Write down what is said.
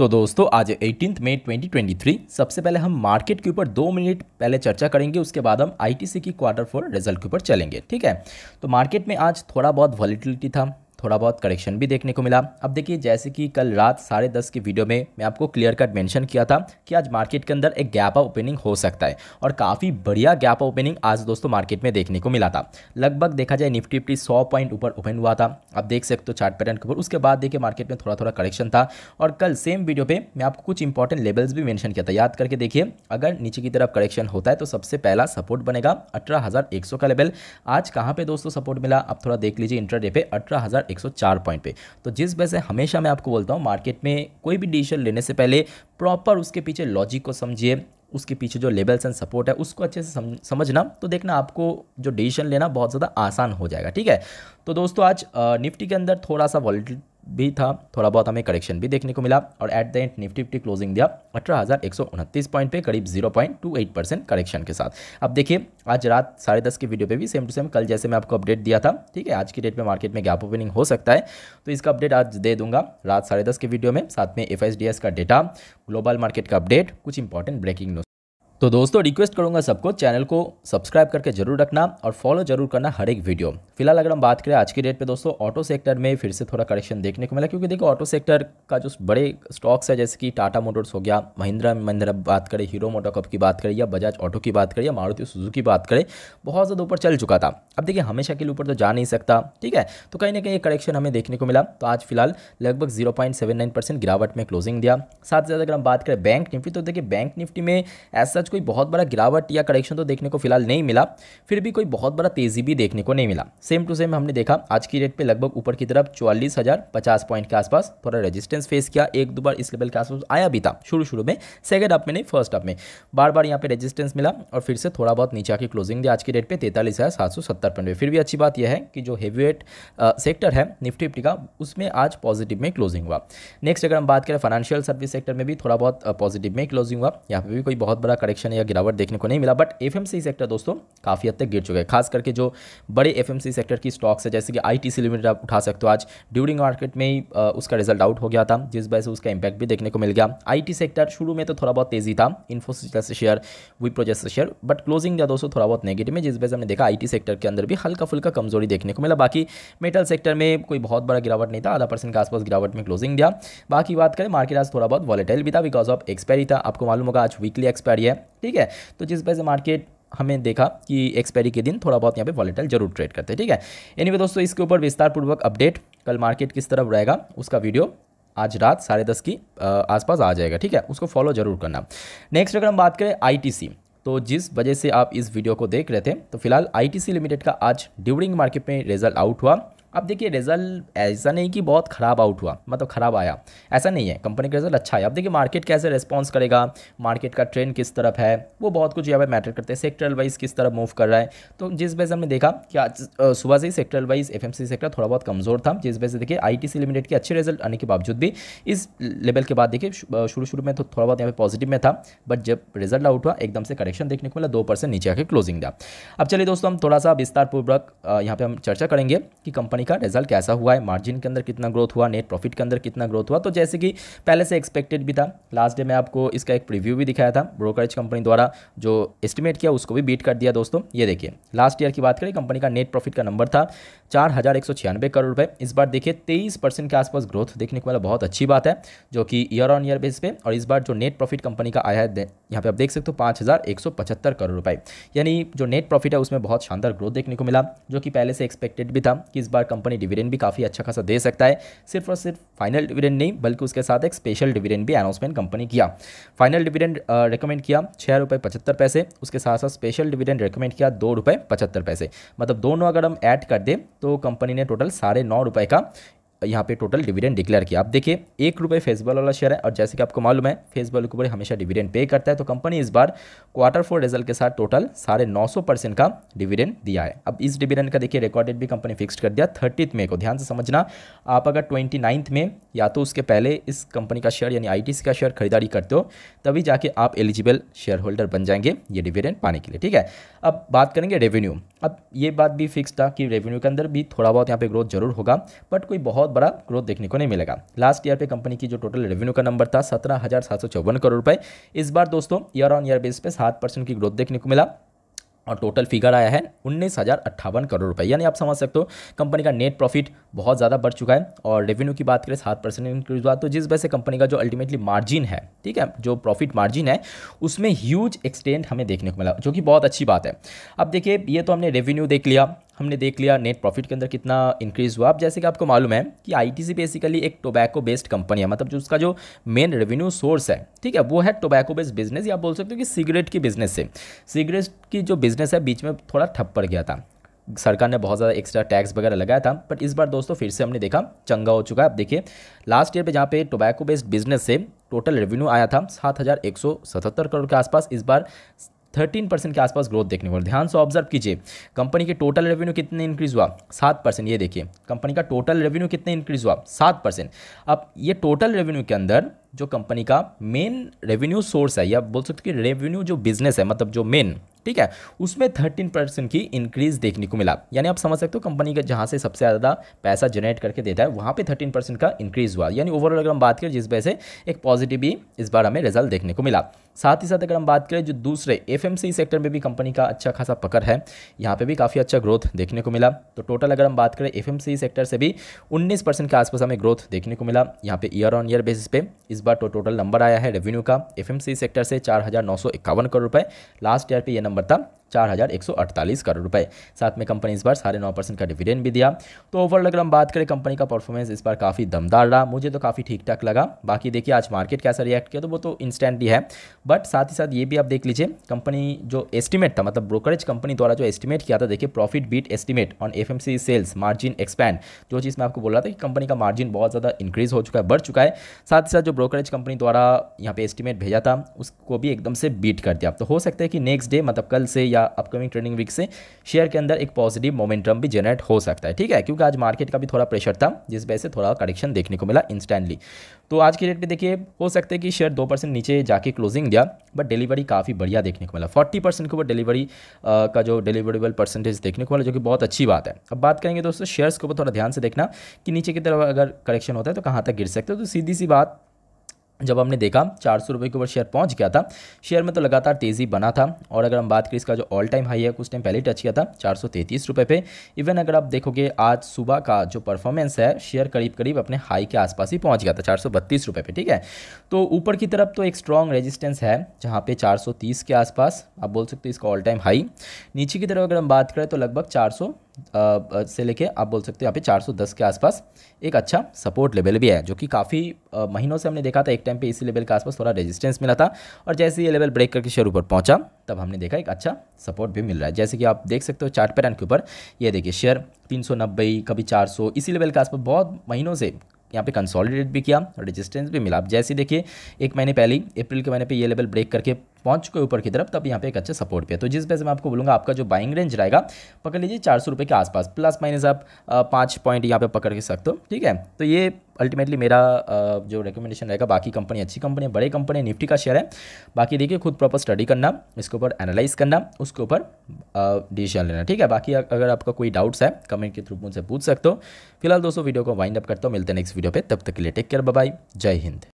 तो दोस्तों आज एटीन मई 2023 सबसे पहले हम मार्केट के ऊपर दो मिनट पहले चर्चा करेंगे उसके बाद हम आईटीसी की क्वार्टर फोर रिजल्ट के ऊपर चलेंगे ठीक है तो मार्केट में आज थोड़ा बहुत वॉलीटिलिटी था थोड़ा बहुत करेक्शन भी देखने को मिला अब देखिए जैसे कि कल रात साढ़े दस की वीडियो में मैं आपको क्लियर कट मेंशन किया था कि आज मार्केट के अंदर एक गैप ऑफ ओपनिंग हो सकता है और काफ़ी बढ़िया गैप ऑफ ओपनिंग आज दोस्तों मार्केट में देखने को मिला था लगभग देखा जाए निफ्टी निफ्टी सौ पॉइंट ऊपर ओपन हुआ था आप देख सकते हो चार्ट पैटर्न के ऊपर उसके बाद देखिए मार्केट में थोड़ा थोड़ा करेक्शन था और कल सेम वीडियो पर मैं आपको कुछ इंपॉर्टेंट लेवल्स भी मैंशन किया था याद करके देखिए अगर नीचे की तरफ करेक्शन होता है तो सबसे पहला सपोर्ट बनेगा अठारह का लेवल आज कहाँ पर दोस्तों सपोर्ट मिला आप थोड़ा देख लीजिए इंटरडे पर अठारह 104 पॉइंट पे तो जिस वजह से हमेशा मैं आपको बोलता हूँ मार्केट में कोई भी डिसीजन लेने से पहले प्रॉपर उसके पीछे लॉजिक को समझिए उसके पीछे जो लेवल्स एंड सपोर्ट है उसको अच्छे से समझना तो देखना आपको जो डिसीजन लेना बहुत ज़्यादा आसान हो जाएगा ठीक है तो दोस्तों आज निफ्टी के अंदर थोड़ा सा वॉलिटी भी था थोड़ा बहुत हमें करेक्शन भी देखने को मिला और at the end Nifty fifty closing दिया अठारह पॉइंट पे करीब 0.28 परसेंट करेक्शन के साथ अब देखिए आज रात साढ़े दस के वीडियो पे भी सेम टू सेम कल जैसे मैं आपको अपडेट दिया था ठीक है आज की डेट में मार्केट में गैप ओपनिंग हो सकता है तो इसका अपडेट आज दे दूंगा रात साढ़े दस के वीडियो में साथ में एफ का डेटा ग्लोबल मार्केट का अपडेट कुछ इंपॉर्टेंट ब्रेकिंग न्यूज़ तो दोस्तों रिक्वेस्ट करूंगा सबको चैनल को सब्सक्राइब करके जरूर रखना और फॉलो जरूर करना हर एक वीडियो फिलहाल अगर हम बात करें आज की डेट पे दोस्तों ऑटो सेक्टर में फिर से थोड़ा करेक्शन देखने को मिला क्योंकि देखो ऑटो सेक्टर का जो बड़े स्टॉक्स है जैसे कि टाटा मोटर्स हो गया महिंद्रा महिंद्रा बात करें हीरो मोटोकॉप की बात करें या बजाज ऑटो की बात करें या मारुति सुजू की बात करें बहुत ज़्यादा ऊपर चल चुका था अब देखिए हमेशा के लिए ऊपर तो जा नहीं सकता ठीक है तो कहीं ना कहीं करेक्शन हमें देखने को मिला तो आज फिलहाल लगभग जीरो गिरावट में क्लोजिंग दिया साथ ही साथ अगर हम बात करें बैंक निफ्टी तो देखिए बैंक निफ्टी में ऐसा कोई बहुत बड़ा गिरावट या करेक्शन तो देखने को फिलहाल नहीं मिला फिर भी कोई बहुत बड़ा तेज़ी भी देखने को नहीं मिला सेम टू सेम हमने देखा आज की रेट पे लगभग ऊपर की तरफ चौवालीस हज़ार पचास पॉइंट के आसपास थोड़ा रेजिस्टेंस फेस किया एक दो बार इस लेवल के आसपास आया भी था शुरू शुरू में सेकंड अप में नहीं फर्स्ट अप में बार बार यहाँ पे रेजिस्टेंस मिला और फिर से थोड़ा बहुत नीचे आके क्लोजिंग दिया आज की डेट पर तैतालीस हज़ार सात सौ सत्तर पॉइंट फिर भी अच्छी बात यह है कि जो हैवी वेट सेक्टर है निफ्टी निफ्टी का उसमें आज पॉजिटिव में क्लोजिंग हुआ नेक्स्ट अगर हम बात करें फाइनेंशियल सर्विस सेक्टर में भी थोड़ा बहुत पॉजिटिव में क्लोजिंग हुआ यहाँ पे भी कोई बहुत बड़ा करेक्शन करेक्शन या गिरावट देखने को नहीं मिला बट एफ सेक्टर दोस्तों काफ़ी हद तक गिर चुके हैं खास करके जो बड़े एफ सेक्टर की स्टॉक्स है जैसे कि आई टी लिमिटेड आप उठा सकते हो आज ड्यूरिंग मार्केट में ही उसका रिजल्ट आउट हो गया था जिस वजह से उसका इंपैक्ट भी देखने को मिल गया आई सेक्टर शुरू में तो थोड़ा बहुत तेज़ी था इन्फोसिस जैसे शेयर विप्रो जैसे शेयर बट क्लोजिंग या दोस्तों थोड़ा बहुत नेगेटिव में जिस वजह से हमने देखा आई सेक्टर के अंदर भी हल्का फुल्का कमजोरी देखने को मिला बाकी मेटल सेक्टर में कोई बहुत बड़ा गिरावट नहीं था आधा परसेंट के आसपास गिरावट में क्लोजिंग दिया बाकी बात करें मार्केट आज थोड़ा बहुत वॉलेटाइल भी था बिकॉज ऑफ एक्सपायरी था आपको मालूम होगा आज वीकली एक्सपायरी है ठीक है तो जिस वजह से मार्केट हमें देखा कि एक्सपायरी के दिन थोड़ा बहुत यहाँ पे वॉलेटल जरूर ट्रेड करते हैं ठीक है एनीवे anyway, दोस्तों इसके ऊपर विस्तारपूर्वक अपडेट कल मार्केट किस तरफ रहेगा उसका वीडियो आज रात साढ़े दस की आसपास आ जाएगा ठीक है उसको फॉलो जरूर करना नेक्स्ट अगर हम बात करें आईटीसी तो जिस वजह से आप इस वीडियो को देख रहे थे तो फिलहाल आई लिमिटेड का आज ड्यूरिंग मार्केट में रिजल्ट आउट हुआ अब देखिए रिजल्ट ऐसा नहीं कि बहुत ख़राब आउट हुआ मतलब ख़राब आया ऐसा नहीं है कंपनी का रिजल्ट अच्छा है अब देखिए मार्केट कैसे रिस्पॉन्स करेगा मार्केट का ट्रेंड किस तरफ है वो बहुत कुछ यहाँ पर मैटर करते हैं सेक्टर वाइज किस तरफ मूव कर रहा है तो जिस वजह से हमने देखा कि आज सुबह से ही सेक्टर वाइज एफ सेक्टर थोड़ा बहुत कमज़ोर था जिस वजह से देखिए आई लिमिटेड के अच्छे रिजल्ट आने के बावजूद भी इस लेवल के बाद देखिए शुरू शुरू में तो थोड़ा बहुत यहाँ पर पॉजिटिव में था बट जब रिजल्ट आउट हुआ एकदम से करेक्शन देखने को मिला दो परसेंट नीचे आके क्लोजिंग दिया अब चलिए दोस्तों हम थोड़ा सा विस्तारपूर्वक यहाँ पे हम चर्चा करेंगे कि कंपनी कंपनी का रिजल्ट कैसा हुआ है मार्जिन के अंदर कितना ग्रोथ हुआ नेट प्रॉफिट के अंदर कितना ग्रोथ हुआ तो जैसे कि पहले से एक्सपेक्टेड भी था लास्ट डे में आपको इसका एक प्रीव्यू भी दिखाया था ब्रोकरेज कंपनी द्वारा जो एस्टिमेट किया उसको भी बीट कर दिया दोस्तों ये देखिए लास्ट ईयर की बात करें कंपनी का नेट प्रॉफिट का नंबर था चार करोड़ रुपये इस बार देखिए तेईस के आसपास ग्रोथ देखने को मिला बहुत अच्छी बात है जो कि ईयर ऑन ईयर बेस पर और इस बार जो नेट प्रॉफिट कंपनी का आया है यहाँ पे आप देख सकते हो पाँच करोड़ रुपये यानी जो नेट प्रॉफिट है उसमें बहुत शानदार ग्रोथ देखने को मिला जो कि पहले से एक्सपेक्टेड भी था कि इस बार कंपनी डिविडेंड भी काफ़ी अच्छा खासा दे सकता है सिर्फ और सिर्फ फाइनल डिविडेंड नहीं बल्कि उसके साथ एक स्पेशल डिविडेंड भी अनाउंसमेंट कंपनी किया फाइनल डिविडेंड रिकमेंड किया छः रुपये पचहत्तर पैसे उसके साथ साथ स्पेशल डिविडेंड रिकमेंड किया दो रुपये पचहत्तर पैसे मतलब दोनों अगर हम ऐड कर दें तो कंपनी ने टोटल साढ़े नौ रुपये का यहाँ पे टोटल डिविडेंड डिक्लेयर किया आप देखिए एक रुपये फेसबॉल वाला शेयर है और जैसे कि आपको मालूम है फेसबॉल के ऊपर हमेशा डिविडेंड पे करता है तो कंपनी इस बार क्वार्टर फोर रिजल्ट के साथ टोटल साढ़े नौ सौ परसेंट का डिविडेंड दिया है अब इस डिविडेंड का देखिए रिकॉर्डेड भी कंपनी फिक्स कर दिया थर्टीथ मे को ध्यान से समझना आप अगर ट्वेंटी नाइन्थ में या तो उसके पहले इस कंपनी का शेयर यानी आई का शेयर खरीदारी करते हो तभी जाके आप एलिजिबल शेयर होल्डर बन जाएंगे ये डिविडेंड पाने के लिए ठीक है अब बात करेंगे रेवेन्यू अब ये बात भी फिक्स था कि रेवेन्यू के अंदर भी थोड़ा बहुत यहाँ पर ग्रोथ जरूर होगा बट कोई बहुत बड़ा ग्रोथ देखने को नहीं मिलेगा लास्ट ईयर पे कंपनी की जो टोटल रेवेन्यू का नंबर था सत्रह हज़ार सात सौ चौवन करोड़ रुपए इस बार दोस्तों ईयर ऑन ईयर बेस पे सात परसेंट की ग्रोथ देखने को मिला और टोटल फिगर आया है उन्नीस हज़ार अट्ठावन करोड़ रुपए यानी आप समझ सकते हो कंपनी का नेट प्रॉफिट बहुत ज़्यादा बढ़ चुका है और रेवेन्यू की बात करें सात परसेंट इंक्रीज हुआ तो जिस वजह से कंपनी का जो अल्टीमेटली मार्जिन है ठीक है जो प्रॉफिट मार्जिन है उसमें ह्यूज एक्सटेंट हमें देखने को मिला जो कि बहुत अच्छी बात है अब देखिए ये तो हमने रेवेन्यू देख लिया हमने देख लिया नेट प्रॉफिट के अंदर कितना इंक्रीज़ हुआ अब जैसे कि आपको मालूम है कि आईटीसी बेसिकली एक टोबैको बेस्ड कंपनी है मतलब जो उसका जो मेन रेवेन्यू सोर्स है ठीक है वो है टोबैको बेस्ड बिजनेस या बोल सकते हो कि सिगरेट की बिजनेस से सिगरेट की जो बिज़नेस है बीच में थोड़ा ठप पड़ गया था सरकार ने बहुत ज़्यादा एक्स्ट्रा टैक्स वगैरह लगाया था बट इस बार दोस्तों फिर से हमने देखा चंगा हो चुका है अब देखिए लास्ट ईयर पे जहाँ पे टोबैको बेस्ड बिजनेस से टोटल रेवेन्यू आया था सात हज़ार एक सौ सतहत्तर करोड़ के आसपास इस बार थर्टीन परसेंट के आसपास ग्रोथ देखने को ध्यान से ऑब्जर्व कीजिए कंपनी के टोटल रेवेन्यू कितने इंक्रीज़ हुआ सात परसेंट ये देखिए कंपनी का टोटल रेवेन्यू कितने इंक्रीज़ हुआ सात परसेंट अब ये टोटल रेवेन्यू के अंदर जो कंपनी का मेन रेवेन्यू सोर्स है या बोल सकते हो कि रेवेन्यू जो बिजनेस है मतलब जो मेन ठीक है उसमें थर्टीन परसेंट की इंक्रीज देखने को मिला यानी आप समझ सकते हो कंपनी का जहाँ से सबसे ज़्यादा पैसा जनरेट करके देता है वहाँ पे थर्टीन परसेंट का इंक्रीज हुआ यानी ओवरऑल अगर हम बात करें जिस वजह से एक पॉजिटिव ही इस बार हमें रिजल्ट देखने को मिला साथ ही साथ अगर हम बात करें जो दूसरे एफ सेक्टर में भी कंपनी का अच्छा खासा पकड़ है यहाँ पर भी काफ़ी अच्छा ग्रोथ देखने को मिला तो टोटल अगर हम बात करें एफ सेक्टर से भी उन्नीस के आसपास हमें ग्रोथ देखने को मिला यहाँ per year on year basis पे इस बार टोटल तो नंबर आया है रेवेन्यू का एफ सेक्टर से चार करोड़ रुपये लास्ट ईयर पर यह नंबर था चार हज़ार एक सौ अड़तालीस करोड़ रुपए साथ में कंपनी इस बार साढ़े नौ परसेंट का डिविडेंड भी दिया तो ओवरऑल अगर हम बात करें कंपनी का परफॉर्मेंस इस बार काफ़ी दमदार रहा मुझे तो काफ़ी ठीक ठाक लगा बाकी देखिए आज मार्केट कैसा रिएक्ट किया तो वो तो इंस्टेंटली है बट साथ ही साथ ये भी आप देख लीजिए कंपनी जो एस्टिमेट था मतलब ब्रोकरेज कंपनी द्वारा जो एस्टिमेट किया था देखिए profit beat estimate on F sales margin expand जो चीज़ मैं आपको बोल रहा था कि कंपनी का मार्जिन बहुत ज़्यादा इंक्रीज़ हो चुका है बढ़ चुका है साथ ही साथ जो ब्रोकरेज कंपनी द्वारा यहाँ पे एस्टिमेट भेजा था उसको भी एकदम से बीट कर दिया तो हो सकता है कि नेक्स्ट डे मतलब कल से या या अपकमिंग ट्रेडिंग वीक से शेयर के अंदर एक पॉजिटिव मोमेंटम भी जनरेट हो सकता है ठीक है क्योंकि आज मार्केट का भी थोड़ा प्रेशर था जिस वजह से थोड़ा करेक्शन देखने को मिला इंस्टेंटली तो आज के डेट में देखिए हो सकता है कि शेयर दो परसेंट नीचे जाके क्लोजिंग दिया बट डिलीवरी काफ़ी बढ़िया देखने को मिला फोर्टी परसेंट के ऊपर डिलीवरी का जो डिलीवरेबल परसेंटेज देखने को मिला जो कि बहुत अच्छी बात है अब बात करेंगे दोस्तों शेयर्स के ऊपर थोड़ा ध्यान से देखना कि नीचे की तरफ अगर करेक्शन होता है तो कहाँ तक गिर सकते हो तो सीधी सी बात जब हमने देखा चार सौ रुपये के ऊपर शेयर पहुंच गया था शेयर में तो लगातार तेज़ी बना था और अगर हम बात करें इसका जो ऑल टाइम हाई है कुछ टाइम पहले टच किया था चार सौ तैंतीस रुपये पे इवन अगर आप देखोगे आज सुबह का जो परफॉर्मेंस है शेयर करीब करीब अपने हाई के आसपास ही पहुंच गया था चार सौ बत्तीस रुपये पे ठीक है तो ऊपर की तरफ तो एक स्ट्रॉन्ग रेजिस्टेंस है जहाँ पर चार सौ तीस के आसपास आप बोल सकते हो इसका ऑल टाइम हाई नीचे की तरफ अगर हम बात करें तो लगभग चार सौ से लेके आप बोल सकते हो यहाँ पे 410 के आसपास एक अच्छा सपोर्ट लेवल भी है जो कि काफ़ी महीनों से हमने देखा था एक टाइम पे इसी लेवल के आसपास थोड़ा रेजिस्टेंस मिला था और जैसे ये लेवल ब्रेक करके शेयर ऊपर पहुंचा तब हमने देखा एक अच्छा सपोर्ट भी मिल रहा है जैसे कि आप देख सकते हो चार्ट पैटर्न के ऊपर ये देखिए शेयर तीन कभी चार इसी लेवल के आसपास बहुत महीनों से यहाँ पे कंसोलिडेट भी किया रेजिस्टेंस भी मिला आप जैसे देखिए एक महीने पहले अप्रैल के महीने पे ये लेवल ब्रेक करके पहुँच चुके ऊपर की तरफ तब यहाँ पे एक अच्छा सपोर्ट पे तो जिस वजह से मैं आपको बोलूँगा आपका जो बाइंग रेंज रहेगा पकड़ लीजिए चार सौ के आसपास प्लस माइनस आप पाँच पॉइंट यहाँ पे पकड़ के सकते हो ठीक है तो ये अल्टीमेटली मेरा जो रिकमेंडेशन रहेगा बाकी कंपनी अच्छी कंपनी है बड़े कंपनी निफ्टी का शेयर है बाकी देखिए खुद प्रॉपर स्टडी करना इसके ऊपर एनालाइज करना उसके ऊपर डिसीजन लेना ठीक है बाकी अगर आपका कोई डाउट्स है कमेंट के थ्रू मुझसे पूछ सकते हो फिलहाल दोस्तों वीडियो को वाइंड अप करता हूँ मिलते हैं नेक्स्ट वीडियो पर तब तक के लिए टेक केयर बाय जय हिंद